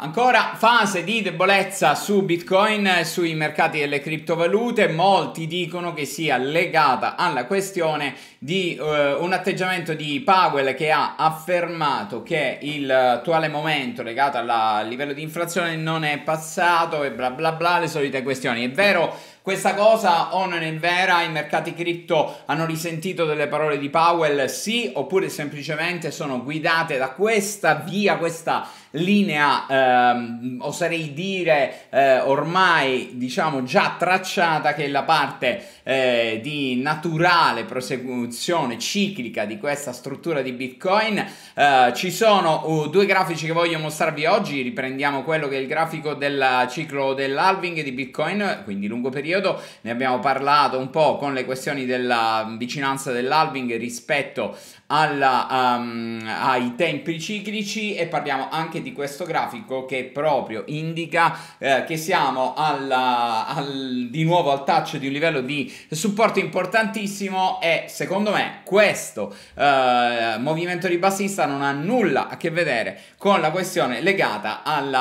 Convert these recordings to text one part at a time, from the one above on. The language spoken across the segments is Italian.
Ancora fase di debolezza su Bitcoin e sui mercati delle criptovalute, molti dicono che sia legata alla questione di uh, un atteggiamento di Powell che ha affermato che il eh, attuale momento legato al livello di inflazione non è passato e bla bla bla le solite questioni. È vero questa cosa o non è vera? I mercati cripto hanno risentito delle parole di Powell? Sì, oppure semplicemente sono guidate da questa via, questa linea, ehm, oserei dire, eh, ormai diciamo già tracciata, che è la parte eh, di naturale prosecuzione ciclica di questa struttura di Bitcoin. Eh, ci sono uh, due grafici che voglio mostrarvi oggi, riprendiamo quello che è il grafico del ciclo dell'halving di Bitcoin, quindi lungo periodo, ne abbiamo parlato un po' con le questioni della vicinanza dell'halving rispetto alla, um, ai tempi ciclici e parliamo anche anche di questo grafico che proprio indica eh, che siamo alla, al, di nuovo al touch di un livello di supporto importantissimo e secondo me questo eh, movimento ribassista non ha nulla a che vedere con la questione legata alle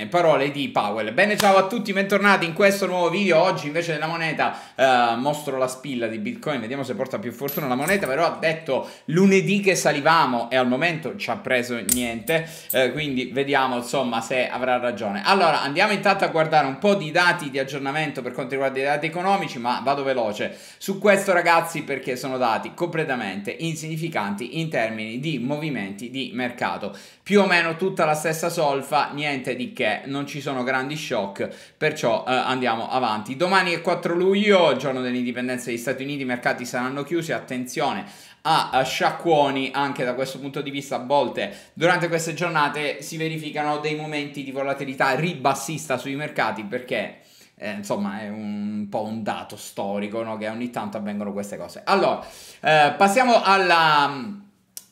ehm, parole di Powell. Bene, ciao a tutti, bentornati in questo nuovo video. Oggi invece della moneta eh, mostro la spilla di Bitcoin, vediamo se porta più fortuna la moneta, però ha detto lunedì che salivamo e al momento ci ha preso niente. Eh, quindi vediamo insomma se avrà ragione. Allora andiamo intanto a guardare un po' di dati di aggiornamento per quanto riguarda i dati economici, ma vado veloce su questo ragazzi perché sono dati completamente insignificanti in termini di movimenti di mercato. Più o meno tutta la stessa solfa, niente di che, non ci sono grandi shock, perciò eh, andiamo avanti. Domani è 4 luglio, giorno dell'indipendenza degli Stati Uniti, i mercati saranno chiusi, attenzione a eh, sciacquoni anche da questo punto di vista a volte durante queste giornate si verificano dei momenti di volatilità ribassista sui mercati perché eh, insomma è un po' un dato storico no? che ogni tanto avvengono queste cose allora eh, passiamo alla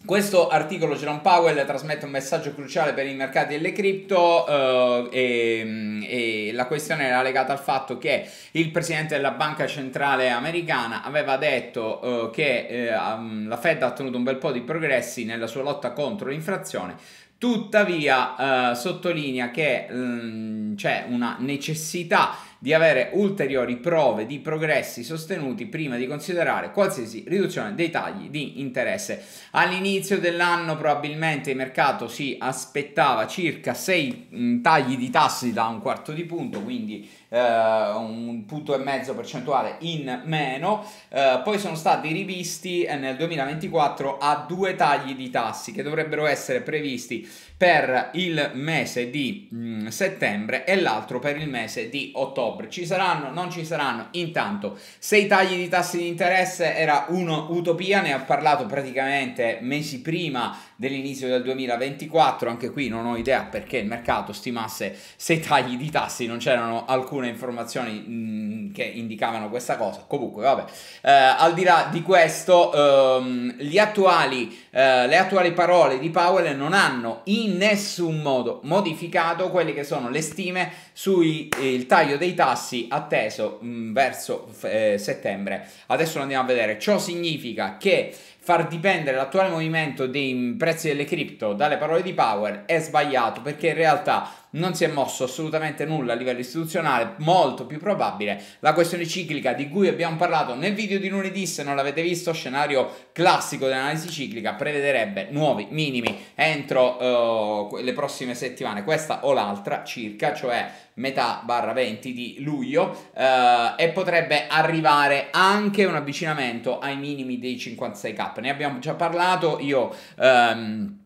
questo articolo Jerome Powell trasmette un messaggio cruciale per i mercati delle cripto eh, e, mm, e, la questione era legata al fatto che il presidente della banca centrale americana aveva detto eh, che eh, la Fed ha ottenuto un bel po' di progressi nella sua lotta contro l'inflazione, tuttavia eh, sottolinea che mh, mm, c'è una necessità di avere ulteriori prove di progressi sostenuti prima di considerare qualsiasi riduzione dei tagli di interesse. All'inizio dell'anno probabilmente il mercato si aspettava circa 6 mm, tagli di tassi da un quarto di punto, quindi eh, un punto e mezzo percentuale in meno, eh, poi sono stati rivisti eh, nel 2024 a due tagli di tassi che dovrebbero essere previsti per il mese di mh, mm, settembre e l'altro per il mese di ottobre. Ci saranno, non ci saranno, intanto se i tagli di tassi di interesse era un'utopia, ne ha parlato praticamente mesi prima dell'inizio del 2024, anche qui non ho idea perché il mercato stimasse sei tagli di tassi, non c'erano alcune informazioni mm, che indicavano questa cosa, comunque vabbè, eh, al di là di questo ehm, attuali, eh, le attuali parole di Powell non hanno in nessun modo modificato quelle che sono le stime sul eh, taglio dei tassi atteso mh, mm, verso eh, settembre. Adesso lo andiamo a vedere, ciò significa che far dipendere l'attuale movimento dei prezzi delle cripto dalle parole di Power è sbagliato perché in realtà non si è mosso assolutamente nulla a livello istituzionale, molto più probabile la questione ciclica di cui abbiamo parlato nel video di lunedì, se non l'avete visto, scenario classico dell'analisi ciclica prevederebbe nuovi minimi entro uh, le prossime settimane, questa o l'altra circa, cioè metà barra 20 di luglio eh, e potrebbe arrivare anche un avvicinamento ai minimi dei 56k. Ne abbiamo già parlato, io... Ehm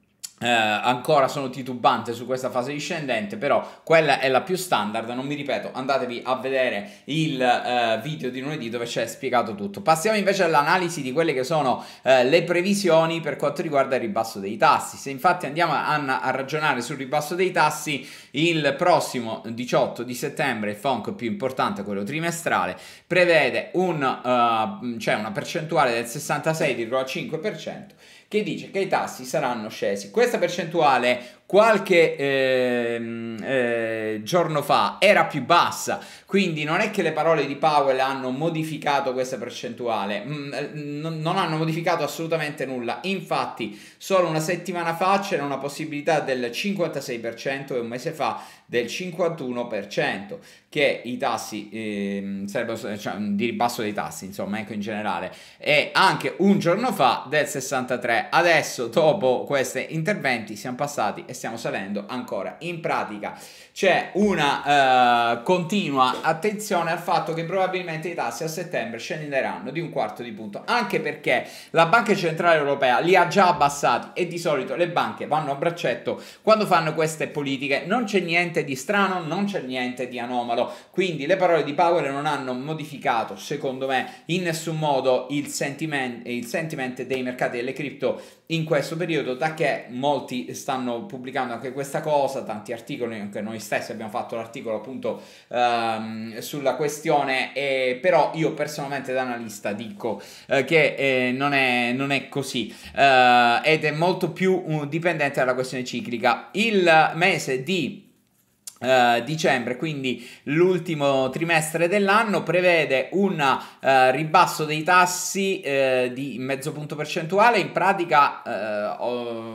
eh, ancora sono titubante su questa fase discendente, però quella è la più standard, non mi ripeto, andatevi a vedere il eh, video di lunedì dove c'è spiegato tutto. Passiamo invece all'analisi di quelle che sono eh, le previsioni per quanto riguarda il ribasso dei tassi. Se infatti andiamo a, a ragionare sul ribasso dei tassi, il prossimo 18 di settembre il FONC più importante, quello trimestrale, prevede un, uh, cioè una percentuale del 66,5% che dice che i tassi saranno scesi. Questa percentuale qualche eh, eh, giorno fa era più bassa, quindi non è che le parole di Powell hanno modificato questa percentuale, mm, eh, non hanno modificato assolutamente nulla, infatti solo una settimana fa c'era una possibilità del 56% e un mese fa del 51% che i tassi eh, sarebbero, cioè, di ribasso dei tassi, insomma, ecco in generale, e anche un giorno fa del 63. Adesso dopo questi interventi siamo passati e stiamo salendo ancora. In pratica c'è una eh, continua attenzione al fatto che probabilmente i tassi a settembre scenderanno di un quarto di punto, anche perché la Banca Centrale Europea li ha già abbassati e di solito le banche vanno a braccetto quando fanno queste politiche. Non c'è niente di strano, non c'è niente di anomalo, quindi le parole di Powell non hanno modificato, secondo me, in nessun modo il sentiment, il sentiment dei mercati delle cripto in questo periodo, da che molti stanno pubblicando pubblicando anche questa cosa, tanti articoli, anche noi stessi abbiamo fatto l'articolo appunto ehm, sulla questione, eh, però io personalmente da analista dico eh, che eh, non, è, non, è, così eh, ed è molto più uh, dipendente dalla questione ciclica. Il mese di Uh, dicembre, quindi l'ultimo trimestre dell'anno, prevede un uh, ribasso dei tassi uh, di mezzo punto percentuale, in pratica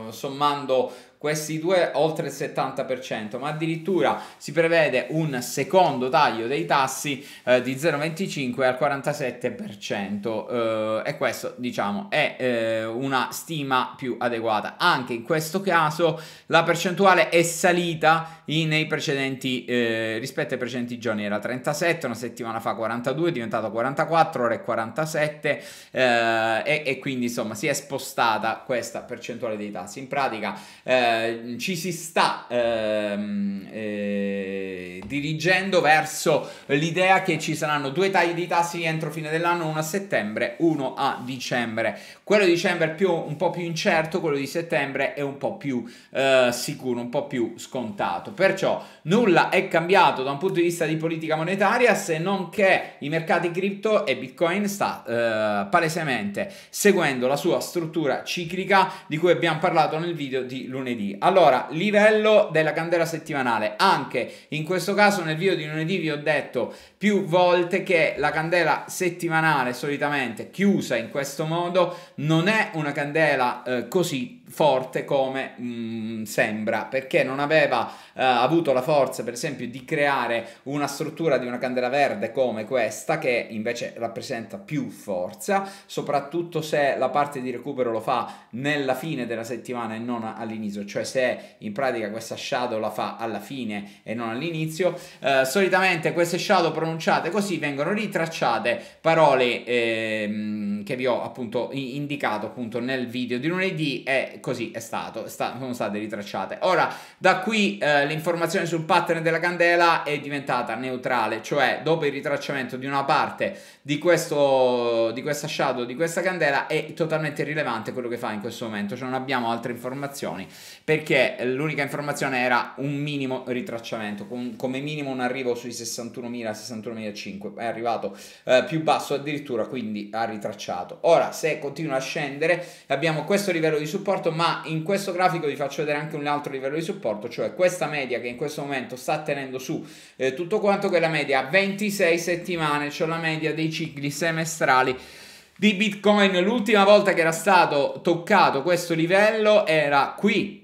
sommando questi due oltre il 70%, ma addirittura si prevede un secondo taglio dei tassi eh, di 0,25 al 47% eh, e questo diciamo è eh, una stima più adeguata. Anche in questo caso la percentuale è salita in, nei precedenti, eh, rispetto ai precedenti giorni, era 37, una settimana fa 42, è diventato 44, ora è 47 eh, e, e, quindi insomma si è spostata questa percentuale dei tassi. In pratica eh, eh, ci si sta ehm, eh, dirigendo verso l'idea che ci saranno due tagli di tassi entro fine dell'anno, uno a settembre, uno a dicembre. Quello di dicembre è più, un po' più incerto, quello di settembre è un po' più eh, sicuro, un po' più scontato. Perciò nulla è cambiato da un punto di vista di politica monetaria se non che i mercati cripto e Bitcoin sta eh, palesemente seguendo la sua struttura ciclica di cui abbiamo parlato nel video di lunedì lunedì. Allora, livello della candela settimanale. Anche in questo caso nel video di lunedì vi ho detto più volte che la candela settimanale solitamente chiusa in questo modo non è una candela eh, così forte come mh, mm, sembra, perché non aveva eh, avuto la forza, per esempio, di creare una struttura di una candela verde come questa, che invece rappresenta più forza, soprattutto se la parte di recupero lo fa nella fine della settimana e non all'inizio, cioè se in pratica questa shadow la fa alla fine e non all'inizio. Eh, solitamente queste shadow pronunciate così vengono ritracciate parole. Ehm, che vi ho appunto indicato appunto nel video di lunedì e così è stato, sta, sono state ritracciate. Ora, da qui eh, l'informazione sul pattern della candela è diventata neutrale, cioè dopo il ritracciamento di una parte di, questo, di questa shadow, di questa candela, è totalmente irrilevante quello che fa in questo momento, cioè non abbiamo altre informazioni, perché l'unica informazione era un minimo ritracciamento, con, come minimo un arrivo sui 61.000, 61.005, è arrivato eh, più basso addirittura, quindi ha ritracciato supportato. Ora, se continua a scendere, abbiamo questo livello di supporto, ma in questo grafico vi faccio vedere anche un altro livello di supporto, cioè questa media che in questo momento sta tenendo su eh, tutto quanto, che è la media 26 settimane, cioè la media dei cicli semestrali di Bitcoin. L'ultima volta che era stato toccato questo livello era qui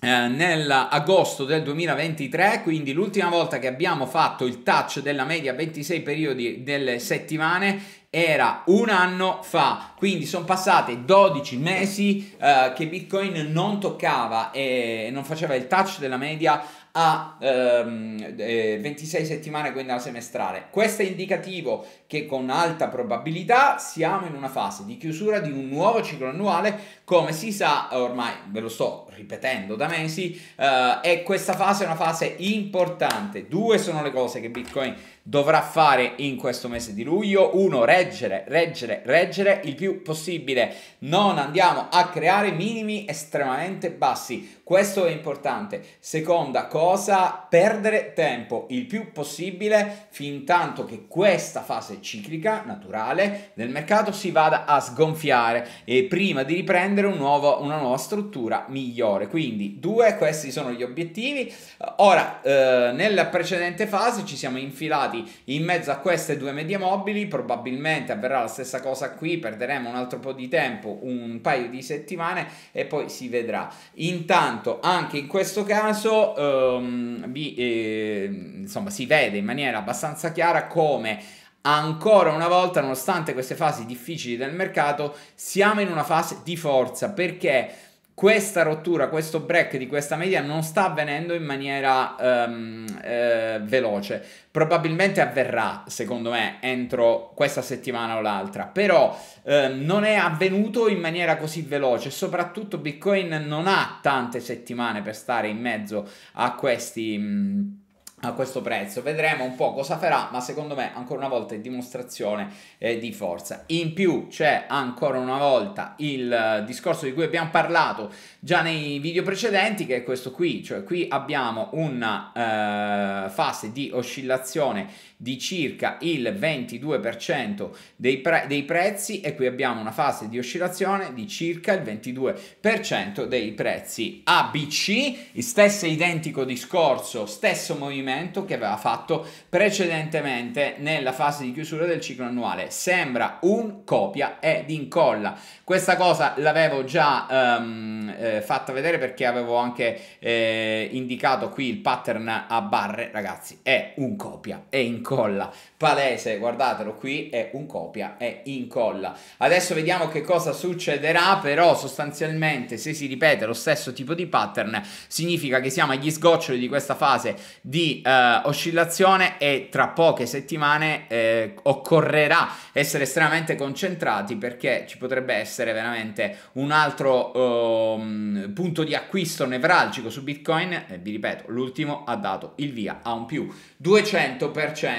eh, nell'agosto del 2023, quindi l'ultima volta che abbiamo fatto il touch della media 26 periodi delle settimane era un anno fa, quindi sono passati 12 mesi eh, che Bitcoin non toccava e non faceva il touch della media a ehm, eh, 26 settimane, quindi alla semestrale. Questo è indicativo che con alta probabilità siamo in una fase di chiusura di un nuovo ciclo annuale come si sa, ormai ve lo sto ripetendo da mesi, uh, è questa fase una fase importante. Due sono le cose che Bitcoin dovrà fare in questo mese di luglio. Uno, reggere, reggere, reggere il più possibile. Non andiamo a creare minimi estremamente bassi. Questo è importante. Seconda cosa, perdere tempo il più possibile fin tanto che questa fase ciclica naturale del mercato si vada a sgonfiare e prima di riprendere prendere un nuovo, una nuova struttura migliore. Quindi, due, questi sono gli obiettivi. Ora, eh, nella precedente fase ci siamo infilati in mezzo a queste due medie mobili, probabilmente avverrà la stessa cosa qui, perderemo un altro po' di tempo, un paio di settimane e poi si vedrà. Intanto, anche in questo caso, ehm, vi, eh, insomma, si vede in maniera abbastanza chiara come ancora una volta, nonostante queste fasi difficili del mercato, siamo in una fase di forza perché questa rottura, questo break di questa media non sta avvenendo in maniera um, eh, veloce. Probabilmente avverrà, secondo me, entro questa settimana o l'altra, però eh, non è avvenuto in maniera così veloce. Soprattutto Bitcoin non ha tante settimane per stare in mezzo a questi... Mh, a questo prezzo. Vedremo un po' cosa farà, ma secondo me ancora una volta è dimostrazione eh, di forza. In più c'è ancora una volta il eh, discorso di cui abbiamo parlato già nei video precedenti, che è questo qui, cioè qui abbiamo una eh, fase di oscillazione di circa il 22% dei, pre dei prezzi e qui abbiamo una fase di oscillazione di circa il 22% dei prezzi ABC, il stesso identico discorso, stesso movimento che aveva fatto precedentemente nella fase di chiusura del ciclo annuale, sembra un copia ed incolla. Questa cosa l'avevo già um, eh, fatta vedere perché avevo anche eh, indicato qui il pattern a barre, ragazzi, è un copia e incolla incolla, palese, guardatelo qui, è un copia e incolla. Adesso vediamo che cosa succederà, però sostanzialmente se si ripete lo stesso tipo di pattern significa che siamo agli sgoccioli di questa fase di eh, oscillazione e tra poche settimane eh, occorrerà essere estremamente concentrati perché ci potrebbe essere veramente un altro eh, punto di acquisto nevralgico su Bitcoin, eh, vi ripeto, l'ultimo ha dato il via a un più 200%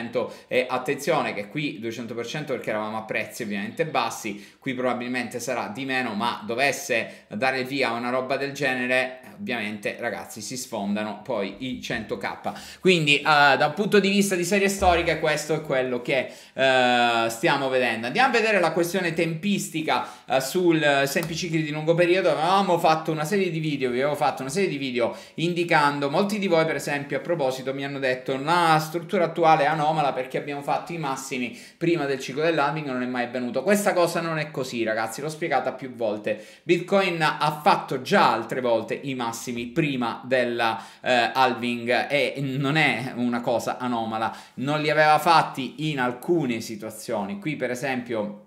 200% e attenzione che qui 200% perché eravamo a prezzi ovviamente bassi, qui probabilmente sarà di meno, ma dovesse dare via una roba del genere ovviamente ragazzi si sfondano poi i 100k quindi uh, da un punto di vista di serie storica questo è quello che uh, stiamo vedendo andiamo a vedere la questione tempistica uh, sul uh, semplici cicli di lungo periodo avevamo fatto una serie di video vi avevo fatto una serie di video indicando molti di voi per esempio a proposito mi hanno detto la struttura attuale è anomala perché abbiamo fatto i massimi prima del ciclo dell'halving non è mai avvenuto questa cosa non è così ragazzi l'ho spiegata più volte bitcoin ha fatto già altre volte i massimi massimi prima della eh, halving e non è una cosa anomala, non li aveva fatti in alcune situazioni. Qui per esempio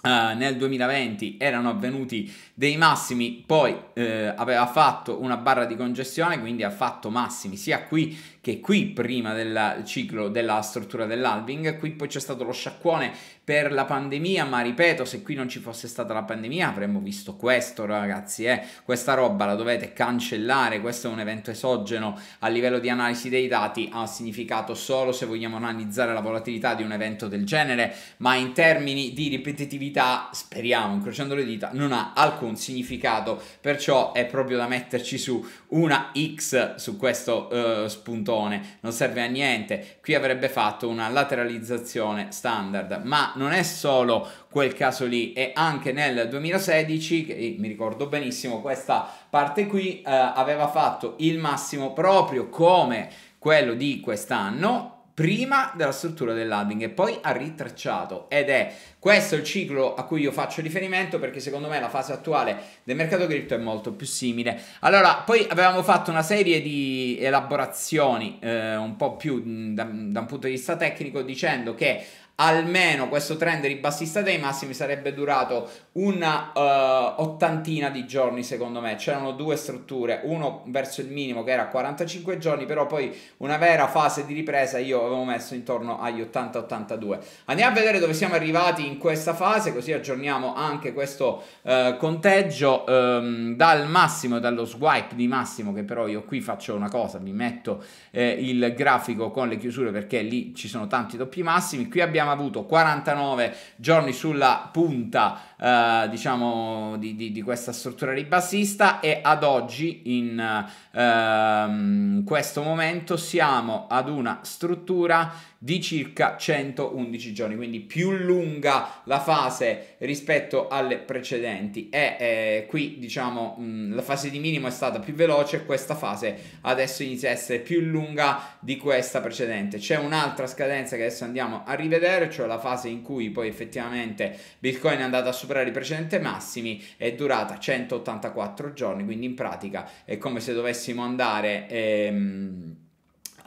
Uh, nel 2020 erano avvenuti dei massimi, poi eh, aveva fatto una barra di congestione, quindi ha fatto massimi sia qui che qui prima del ciclo della struttura dell'alving, qui poi c'è stato lo sciacquone per la pandemia, ma ripeto, se qui non ci fosse stata la pandemia avremmo visto questo, ragazzi, eh? questa roba la dovete cancellare, questo è un evento esogeno a livello di analisi dei dati, ha significato solo se vogliamo analizzare la volatilità di un evento del genere, ma in termini di ripetitività, speriamo, incrociando le dita, non ha alcun significato, perciò è proprio da metterci su una X su questo eh, spunto mattone, non serve a niente. Qui avrebbe fatto una lateralizzazione standard, ma non è solo quel caso lì, e anche nel 2016, che eh, mi ricordo benissimo, questa parte qui eh, aveva fatto il massimo proprio come quello di quest'anno prima della struttura del landing e poi ha ritracciato ed è questo il ciclo a cui io faccio riferimento perché secondo me la fase attuale del mercato cripto è molto più simile. Allora, poi avevamo fatto una serie di elaborazioni eh, un po' più mm, da, da un punto di vista tecnico dicendo che almeno questo trend ribassista dei massimi sarebbe durato una uh, ottantina di giorni secondo me c'erano due strutture uno verso il minimo che era 45 giorni però poi una vera fase di ripresa io avevo messo intorno agli 80-82 andiamo a vedere dove siamo arrivati in questa fase così aggiorniamo anche questo uh, conteggio um, dal massimo dallo swipe di massimo che però io qui faccio una cosa vi metto eh, il grafico con le chiusure perché lì ci sono tanti doppi massimi qui abbiamo abbiamo avuto 49 giorni sulla punta eh, diciamo di, di, di, questa struttura ribassista e ad oggi in ehm, questo momento siamo ad una struttura di circa 111 giorni quindi più lunga la fase rispetto alle precedenti e eh, qui diciamo mh, mm, la fase di minimo è stata più veloce questa fase adesso inizia a essere più lunga di questa precedente c'è un'altra scadenza che adesso andiamo a rivedere cioè la fase in cui poi effettivamente bitcoin è andata a superare i precedenti massimi è durata 184 giorni, quindi in pratica è come se dovessimo andare... Ehm,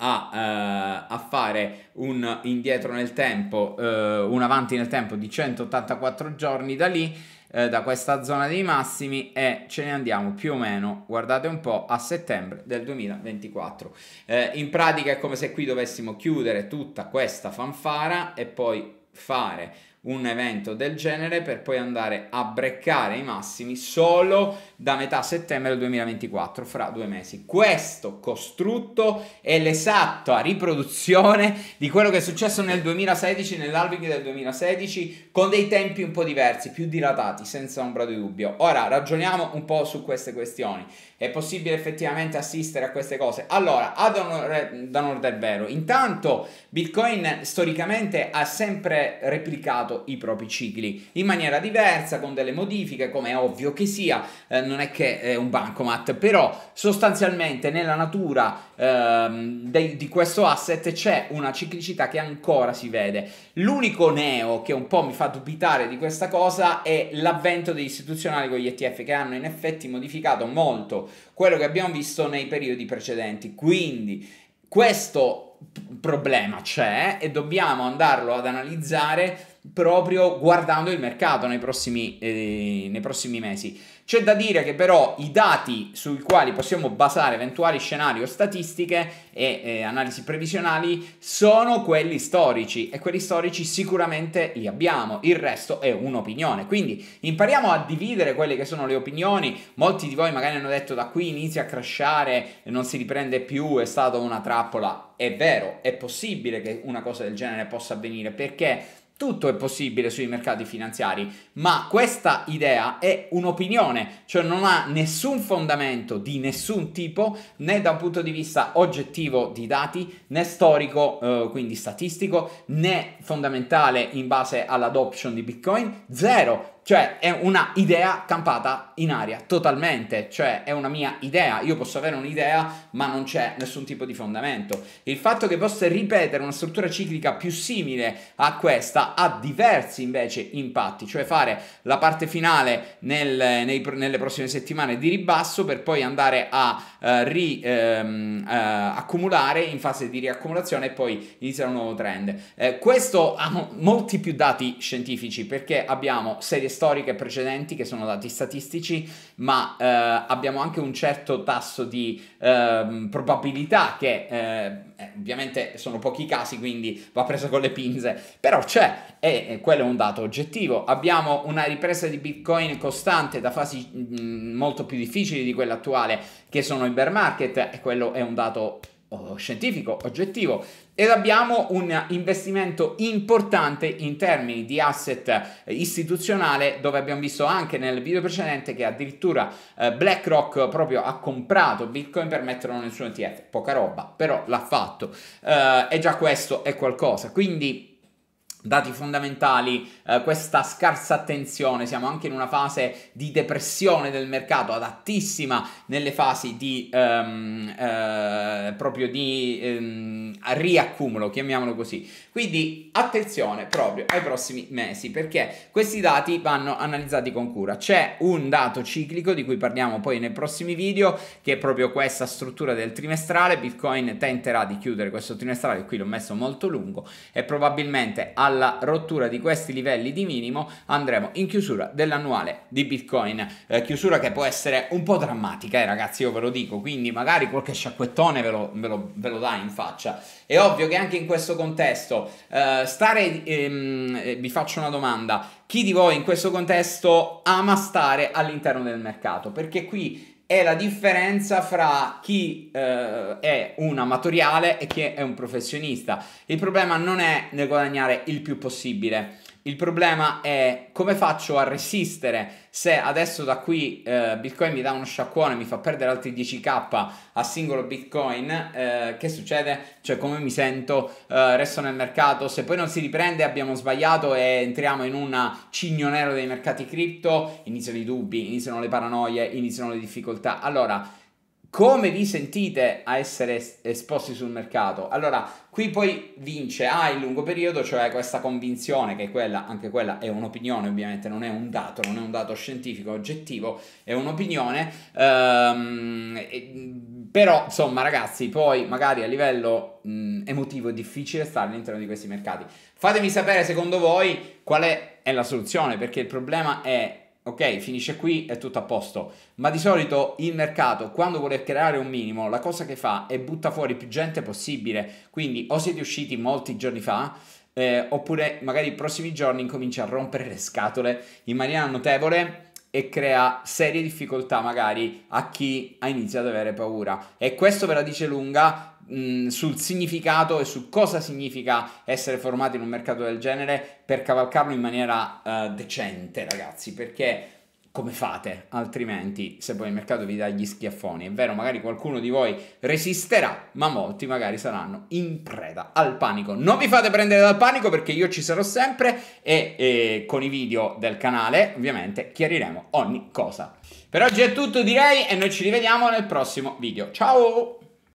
a, uh, a, fare un indietro nel tempo, uh, un avanti nel tempo di 184 giorni da lì, uh, da questa zona dei massimi e ce ne andiamo più o meno, guardate un po', a settembre del 2024. in pratica è come se qui dovessimo chiudere tutta questa fanfara e poi fare un evento del genere per poi andare a breccare i massimi solo da metà settembre 2024, fra due mesi. Questo costrutto è l'esatta riproduzione di quello che è successo nel 2016, nell'alving del 2016, con dei tempi un po' diversi, più dilatati, senza ombra di dubbio. Ora ragioniamo un po' su queste questioni è possibile effettivamente assistere a queste cose? Allora, ad onore, ad onore del vero, intanto Bitcoin storicamente ha sempre replicato i propri cicli in maniera diversa, con delle modifiche, come è ovvio che sia, eh, non è che è un bancomat, però sostanzialmente nella natura ehm, de- di questo asset c'è una ciclicità che ancora si vede. L'unico neo che un po' mi fa dubitare di questa cosa è l'avvento degli istituzionali con gli ETF che hanno in effetti modificato molto quello che abbiamo visto nei periodi precedenti. Quindi questo problema c'è e dobbiamo andarlo ad analizzare proprio guardando il mercato nei prossimi, eh, nei prossimi mesi. C'è da dire che però i dati sui quali possiamo basare eventuali scenari o statistiche e eh, analisi previsionali sono quelli storici e quelli storici sicuramente li abbiamo, il resto è un'opinione. Quindi impariamo a dividere quelle che sono le opinioni. Molti di voi magari hanno detto da qui inizia a crashare, non si riprende più, è stata una trappola. È vero, è possibile che una cosa del genere possa avvenire perché tutto è possibile sui mercati finanziari, ma questa idea è un'opinione, cioè non ha nessun fondamento di nessun tipo, né da un punto di vista oggettivo di dati, né storico, eh, quindi statistico, né fondamentale in base all'adoption di Bitcoin, zero, cioè, è una idea campata in aria, totalmente. Cioè, è una mia idea. Io posso avere un'idea, ma non c'è nessun tipo di fondamento. Il fatto che possa ripetere una struttura ciclica più simile a questa ha diversi invece impatti. Cioè, fare la parte finale nel, nei, nelle prossime settimane di ribasso per poi andare a uh, ri, um, uh, accumulare in fase di riaccumulazione e poi iniziare un nuovo trend. Eh, questo ha molti più dati scientifici perché abbiamo serie storiche precedenti che sono dati statistici, ma eh, abbiamo anche un certo tasso di eh, probabilità che eh, eh, ovviamente sono pochi casi, quindi va preso con le pinze, però c'è e, quello è un dato oggettivo. Abbiamo una ripresa di Bitcoin costante da fasi mh, mm, molto più difficili di quella attuale che sono i bear market e quello è un dato oh, scientifico, oggettivo ed abbiamo un investimento importante in termini di asset eh, istituzionale dove abbiamo visto anche nel video precedente che addirittura eh, BlackRock proprio ha comprato Bitcoin per metterlo nel suo ETF, poca roba, però l'ha fatto eh, e già questo è qualcosa, quindi dati fondamentali eh, questa scarsa attenzione, siamo anche in una fase di depressione del mercato, adattissima nelle fasi di ehm, eh, proprio di ehm, riaccumulo, chiamiamolo così. Quindi attenzione proprio ai prossimi mesi perché questi dati vanno analizzati con cura. C'è un dato ciclico di cui parliamo poi nei prossimi video che è proprio questa struttura del trimestrale. Bitcoin tenterà di chiudere questo trimestrale, qui l'ho messo molto lungo e probabilmente alla rottura di questi livelli livelli di minimo andremo in chiusura dell'annuale di Bitcoin, eh, chiusura che può essere un po' drammatica, eh, ragazzi, io ve lo dico, quindi magari qualche sciacquettone ve lo, ve lo, ve lo dà in faccia. È ovvio che anche in questo contesto eh, stare, ehm, eh, vi faccio una domanda, chi di voi in questo contesto ama stare all'interno del mercato? Perché qui è la differenza fra chi eh, è un amatoriale e chi è un professionista. Il problema non è nel guadagnare il più possibile, il problema è come faccio a resistere se adesso da qui eh, Bitcoin mi dà uno sciacquone, mi fa perdere altri 10k a singolo Bitcoin, eh, che succede? Cioè come mi sento? Eh, resto nel mercato? Se poi non si riprende abbiamo sbagliato e entriamo in un cigno nero dei mercati cripto, iniziano i dubbi, iniziano le paranoie, iniziano le difficoltà. Allora, come vi sentite a essere esposti sul mercato? Allora, qui poi vince A ah, il lungo periodo, cioè questa convinzione che quella, anche quella è un'opinione, ovviamente non è un dato, non è un dato scientifico oggettivo, è un'opinione. Ehm, però, insomma, ragazzi, poi magari a livello mh, emotivo è difficile stare all'interno di questi mercati. Fatemi sapere, secondo voi, qual è, è la soluzione, perché il problema è ok, finisce qui, è tutto a posto. Ma di solito il mercato, quando vuole creare un minimo, la cosa che fa è butta fuori più gente possibile. Quindi o siete usciti molti giorni fa, eh, oppure magari i prossimi giorni incomincia a rompere le scatole in maniera notevole e crea serie difficoltà magari a chi ha iniziato ad avere paura. E questo ve la dice lunga sul significato e su cosa significa essere formati in un mercato del genere per cavalcarlo in maniera uh, decente, ragazzi, perché come fate altrimenti se poi il mercato vi dà gli schiaffoni? È vero, magari qualcuno di voi resisterà, ma molti magari saranno in preda al panico. Non vi fate prendere dal panico perché io ci sarò sempre e, e con i video del canale ovviamente chiariremo ogni cosa. Per oggi è tutto direi e noi ci rivediamo nel prossimo video. Ciao!